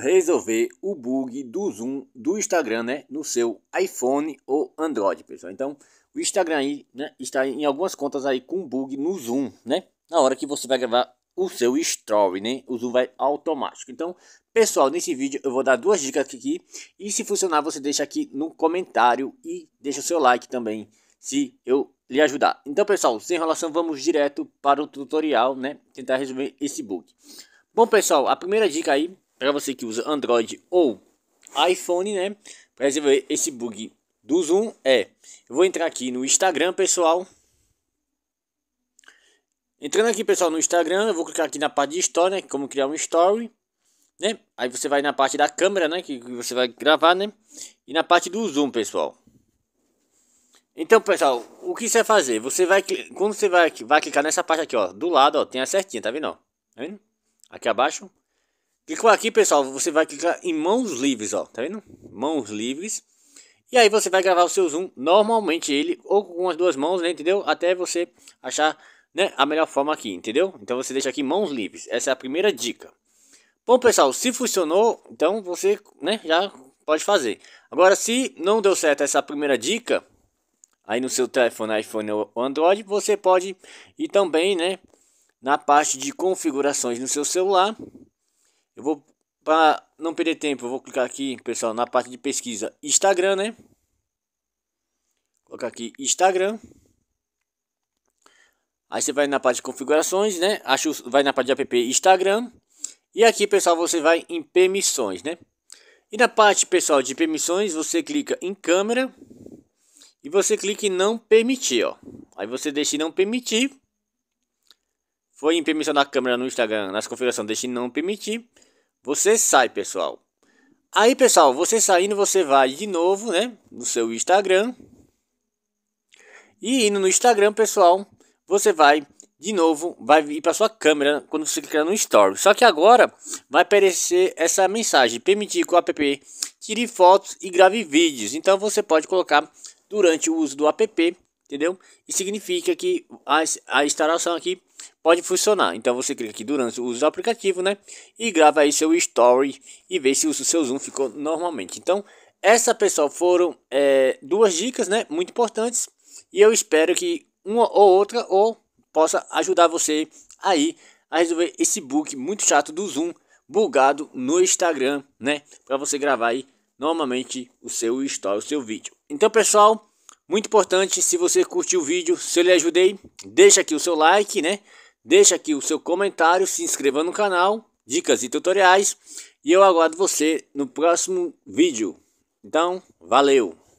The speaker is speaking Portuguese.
resolver o bug do zoom do Instagram, né, no seu iPhone ou Android, pessoal. Então, o Instagram aí, né, está em algumas contas aí com bug no zoom, né? Na hora que você vai gravar o seu story, né? O zoom vai automático. Então, pessoal, nesse vídeo eu vou dar duas dicas aqui e se funcionar, você deixa aqui no comentário e deixa o seu like também, se eu lhe ajudar. Então, pessoal, sem enrolação, vamos direto para o tutorial, né? Tentar resolver esse bug. Bom, pessoal, a primeira dica aí para você que usa Android ou iPhone, né? Para resolver esse bug do Zoom é, eu vou entrar aqui no Instagram, pessoal. Entrando aqui, pessoal, no Instagram, eu vou clicar aqui na parte de história, né, como criar um story, né? Aí você vai na parte da câmera, né, que você vai gravar, né? E na parte do zoom, pessoal. Então, pessoal, o que você vai fazer? Você vai quando você vai vai clicar nessa parte aqui, ó, do lado, ó, tem a certinha, tá vendo? Ó? Tá vendo? Aqui abaixo. Clicou aqui, pessoal, você vai clicar em mãos livres, ó, tá vendo? Mãos livres. E aí você vai gravar o seu zoom, normalmente ele, ou com as duas mãos, né, entendeu? Até você achar, né, a melhor forma aqui, entendeu? Então você deixa aqui mãos livres, essa é a primeira dica. Bom, pessoal, se funcionou, então você, né, já pode fazer. Agora, se não deu certo essa primeira dica, aí no seu telefone iPhone ou Android, você pode ir também, né, na parte de configurações no seu celular eu vou, para não perder tempo, eu vou clicar aqui, pessoal, na parte de pesquisa Instagram, né? Vou colocar aqui Instagram. Aí você vai na parte de configurações, né? Acho, vai na parte de app Instagram. E aqui, pessoal, você vai em permissões, né? E na parte, pessoal, de permissões, você clica em câmera. E você clica em não permitir, ó. Aí você deixa em não permitir. Foi em permissão da câmera no Instagram, nas configurações, deixe não permitir. Você sai, pessoal. Aí, pessoal, você saindo, você vai de novo, né, no seu Instagram. E indo no Instagram, pessoal, você vai de novo, vai ir para sua câmera quando você clicar no Story. Só que agora vai aparecer essa mensagem: permitir que o app tire fotos e grave vídeos. Então você pode colocar durante o uso do app entendeu? E significa que a, a instalação aqui pode funcionar. Então você clica aqui durante o uso do aplicativo, né? E grava aí seu story e vê se o seu zoom ficou normalmente. Então, essa pessoal foram é, duas dicas, né? Muito importantes. E eu espero que uma ou outra ou possa ajudar você aí a resolver esse bug muito chato do zoom bugado no Instagram, né? Para você gravar aí normalmente o seu story, o seu vídeo. Então, pessoal, muito importante, se você curtiu o vídeo, se eu lhe ajudei, deixa aqui o seu like, né? Deixa aqui o seu comentário, se inscreva no canal, dicas e tutoriais. E eu aguardo você no próximo vídeo. Então, valeu!